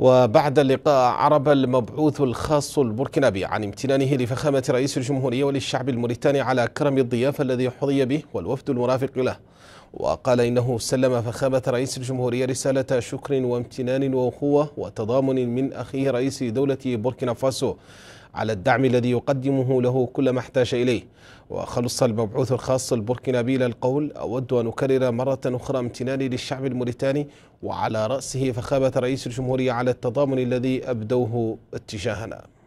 وبعد اللقاء عرب المبعوث الخاص البركنابي عن امتنانه لفخامة رئيس الجمهورية وللشعب الموريتاني على كرم الضيافة الذي حظي به والوفد المرافق له وقال إنه سلم فخامة رئيس الجمهورية رسالة شكر وامتنان وأخوة وتضامن من أخيه رئيس دولة بوركينا فاسو على الدعم الذي يقدمه له كل ما احتاج إليه وخلص المبعوث الخاص البركينابي القول أود أن أكرر مرة أخرى امتناني للشعب الموريتاني وعلى رأسه فخامة رئيس الجمهورية على التضامن الذي أبدوه اتجاهنا